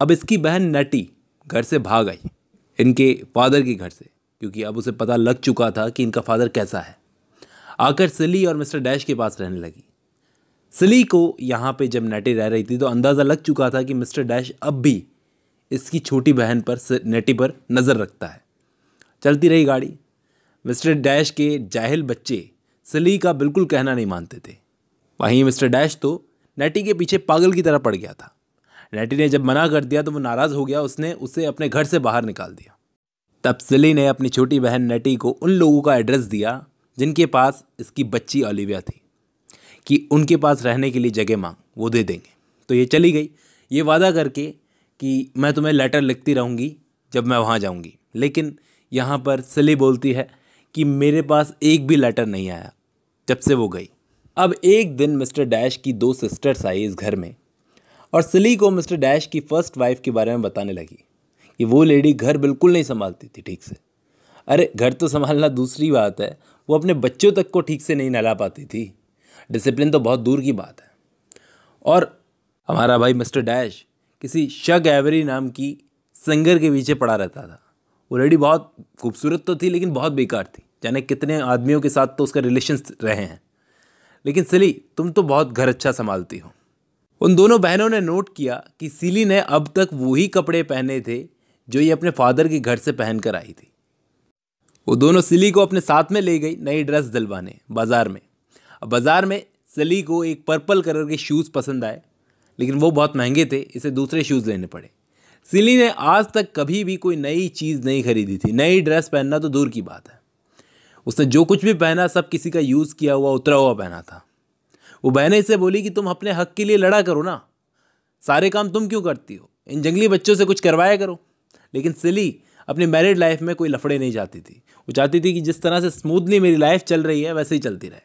अब इसकी बहन नटी घर से भाग आई इनके फादर के घर से क्योंकि अब उसे पता लग चुका था कि इनका फादर कैसा है आकर सिली और मिस्टर डैश के पास रहने लगी सिली को यहाँ पे जब नेटी रह रही थी तो अंदाज़ा लग चुका था कि मिस्टर डैश अब भी इसकी छोटी बहन पर नटी पर नज़र रखता है चलती रही गाड़ी मिस्टर डैश के जाहिल बच्चे सिली का बिल्कुल कहना नहीं मानते थे वहीं मिस्टर डैश तो नेटी के पीछे पागल की तरह पड़ गया था नैटी ने जब मना कर दिया तो वो नाराज़ हो गया उसने उसे अपने घर से बाहर निकाल दिया तब सिली ने अपनी छोटी बहन नेटी को उन लोगों का एड्रेस दिया जिनके पास इसकी बच्ची ओलिविया थी कि उनके पास रहने के लिए जगह मांग वो दे देंगे तो ये चली गई ये वादा करके कि मैं तुम्हें लेटर लिखती रहूँगी जब मैं वहाँ जाऊँगी लेकिन यहाँ पर सिली बोलती है कि मेरे पास एक भी लेटर नहीं आया जब से वो गई अब एक दिन मिस्टर डैश की दो सिस्टर्स आई इस घर में और सिली को मिस्टर डैश की फर्स्ट वाइफ के बारे में बताने लगी कि वो लेडी घर बिल्कुल नहीं संभालती थी ठीक से अरे घर तो संभालना दूसरी बात है वो अपने बच्चों तक को ठीक से नहीं नहला पाती थी डिसिप्लिन तो बहुत दूर की बात है और हमारा भाई मिस्टर डैश किसी शग एवरी नाम की सिंगर के पीछे पड़ा रहता था वो लेडी बहुत खूबसूरत तो थी लेकिन बहुत बेकार थी जाने कितने आदमियों के साथ तो उसका रिलेशन रहे हैं लेकिन सिली तुम तो बहुत घर अच्छा संभालती हो उन दोनों बहनों ने नोट किया कि सिली ने अब तक वही कपड़े पहने थे जो ये अपने फादर के घर से पहन कर आई थी वो दोनों सिली को अपने साथ में ले गई नई ड्रेस दिलवाने बाज़ार में अब बाज़ार में सिली को एक पर्पल कलर के शूज़ पसंद आए लेकिन वो बहुत महंगे थे इसे दूसरे शूज़ लेने पड़े सिली ने आज तक कभी भी कोई नई चीज़ नहीं खरीदी थी नई ड्रेस पहनना तो दूर की बात है उसने जो कुछ भी पहना सब किसी का यूज़ किया हुआ उतरा हुआ पहना था वो बहने इससे बोली कि तुम अपने हक के लिए लड़ा करो ना सारे काम तुम क्यों करती हो इन जंगली बच्चों से कुछ करवाया करो लेकिन सिली अपनी मैरिड लाइफ में कोई लफड़े नहीं जाती थी वो चाहती थी कि जिस तरह से स्मूथली मेरी लाइफ चल रही है वैसे ही चलती रहे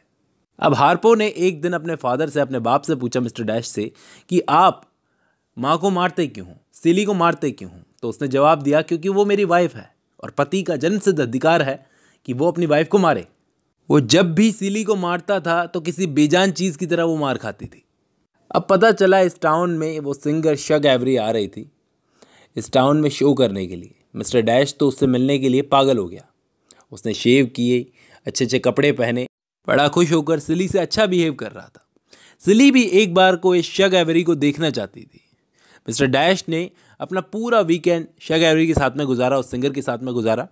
अब हार्पो ने एक दिन अपने फादर से अपने बाप से पूछा मिस्टर डैश से कि आप माँ को मारते क्यों हूँ सिली को मारते क्यों हूँ तो उसने जवाब दिया क्योंकि वो मेरी वाइफ है और पति का जन्म अधिकार है कि वो अपनी वाइफ को मारे वो जब भी सिली को मारता था तो किसी बेजान चीज़ की तरह वो मार खाती थी अब पता चला इस टाउन में वो सिंगर शग एवरी आ रही थी इस टाउन में शो करने के लिए मिस्टर डैश तो उससे मिलने के लिए पागल हो गया उसने शेव किए अच्छे अच्छे कपड़े पहने बड़ा खुश होकर सिली से अच्छा बिहेव कर रहा था सिली भी एक बार को इस शग एवरी को देखना चाहती थी मिस्टर डैश ने अपना पूरा वीकेंड शग एवरी के साथ में गुजारा उस सिंगर के साथ में गुजारा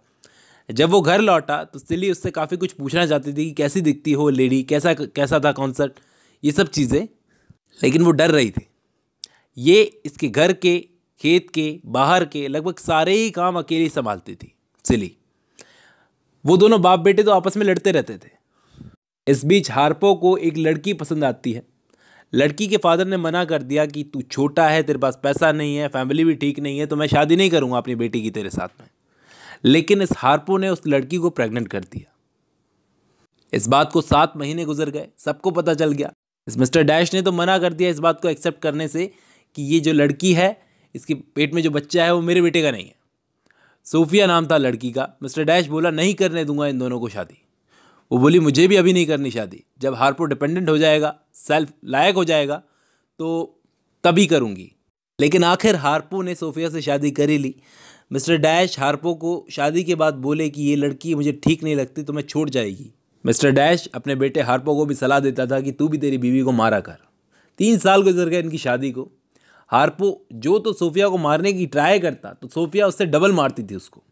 जब वो घर लौटा तो सिली उससे काफ़ी कुछ पूछना चाहती थी कि कैसी दिखती हो लेडी कैसा कैसा था कॉन्सर्ट ये सब चीज़ें लेकिन वो डर रही थी ये इसके घर के खेत के बाहर के लगभग सारे ही काम अकेली संभालती थी सिली वो दोनों बाप बेटे तो आपस में लड़ते रहते थे इस बीच हार्पो को एक लड़की पसंद आती है लड़की के फादर ने मना कर दिया कि तू छोटा है तेरे पास पैसा नहीं है फैमिली भी ठीक नहीं है तो मैं शादी नहीं करूँगा अपनी बेटी की तेरे साथ में लेकिन इस हार्पो ने उस लड़की को प्रेग्नेंट कर दिया इस बात को सात महीने गुजर गए सबको पता चल गया इस मिस्टर डैश ने तो मना कर दिया इस बात को एक्सेप्ट करने से कि ये जो लड़की है इसके पेट में जो बच्चा है वो मेरे बेटे का नहीं है सोफिया नाम था लड़की का मिस्टर डैश बोला नहीं करने दूंगा इन दोनों को शादी वो बोली मुझे भी अभी नहीं करनी शादी जब हार्पो डिपेंडेंट हो जाएगा सेल्फ लायक हो जाएगा तो तभी करूँगी लेकिन आखिर हार्पो ने सोफिया से शादी करी ली मिस्टर डैश हार्पो को शादी के बाद बोले कि ये लड़की मुझे ठीक नहीं लगती तो मैं छोड़ जाएगी मिस्टर डैश अपने बेटे हार्पो को भी सलाह देता था कि तू भी तेरी बीवी को मारा कर तीन साल गुजर गए इनकी शादी को हार्पो जो तो सोफिया को मारने की ट्राई करता तो सोफिया उससे डबल मारती थी उसको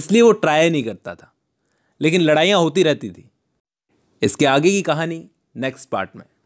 इसलिए वो ट्राई नहीं करता था लेकिन लड़ाइयाँ होती रहती थी इसके आगे की कहानी नेक्स्ट पार्ट में